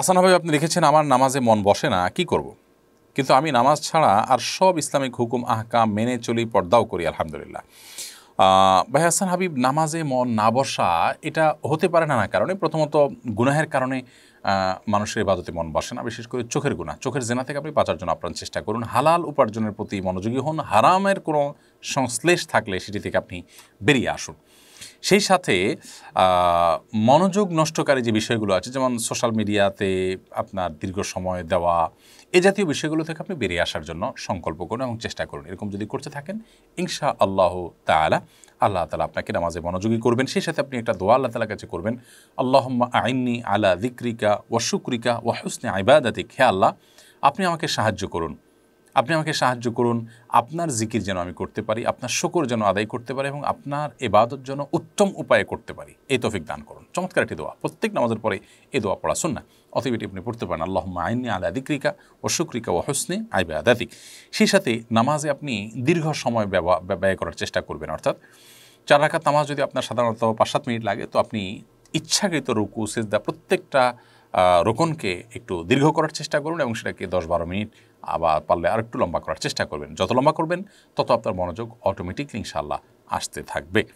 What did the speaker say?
আসানাভাবে আপনি লিখেছেন আমার নামাজে মন বসে না কি করব। কিন্তু আমি নামাজ ছাড়া আর সব ইসলামিক হুকুম আহকাম মেনে চলি পর্দাও করি আলহামদুলিল্লাহ ভাই হাসান হাবিব নামাজে মন না বসা এটা হতে পারে না না কারণে প্রথমত গুনাহের কারণে মানুষের ইবাদতে মন বসে না বিশেষ করে চোখের গুণা চোখের জেনা থেকে আপনি বাঁচার জন্য আপ্রাণ চেষ্টা করুন হালাল উপার্জনের প্রতি মনোযোগী হন হারামের কোনো সংশ্লেষ থাকলে সেটি থেকে আপনি বেরিয়ে আসুন সেই সাথে মনোযোগ নষ্টকারী যে বিষয়গুলো আছে যেমন সোশ্যাল মিডিয়াতে আপনার দীর্ঘ সময় দেওয়া এ জাতীয় বিষয়গুলো থেকে আপনি বেরিয়ে আসার জন্য সংকল্প করুন এবং চেষ্টা করুন এরকম যদি করতে থাকেন ইনশা আল্লাহ তালা আল্লাহ তালা আপনাকে নামাজে মনোযোগী করবেন সেই সাথে আপনি একটা দোয়া আল্লাহ তালার কাছে করবেন আল্লাহ আইনি আলা দিক্রিকা ওয়া ওয়াহুসনে ওয়া হুসনে হে আল্লাহ আপনি আমাকে সাহায্য করুন আপনি আমাকে সাহায্য করুন আপনার জিকির যেন আমি করতে পারি আপনার শকর যেন আদায় করতে পারি এবং আপনার এবাদত যেন উত্তম উপায়ে করতে পারি এই তফিক দান করুন চমৎকার একটি দোয়া প্রত্যেক নামাজের পরে এ দোয়া পড়া শুন না অথবা এটি আপনি পড়তে পারেন আল্লাহ আইনি আলা দিক্রিকা ও শুক্রিকা ও হসনে আইবে আদাদিক সেই সাথে নামাজে আপনি দীর্ঘ সময় ব্যয় করার চেষ্টা করবেন অর্থাৎ চার রাখাত নামাজ যদি আপনার সাধারণত পাঁচ সাত মিনিট লাগে তো আপনি ইচ্ছাকৃত রুকু সেজদা প্রত্যেকটা রোকনকে একটু দীর্ঘ করার চেষ্টা করুন এবং সেটাকে দশ বারো মিনিট আবার পারলে আর একটু লম্বা করার চেষ্টা করবেন যত লম্বা করবেন তত আপনার মনোযোগ অটোমেটিকলি ইনশাল্লাহ আসতে থাকবে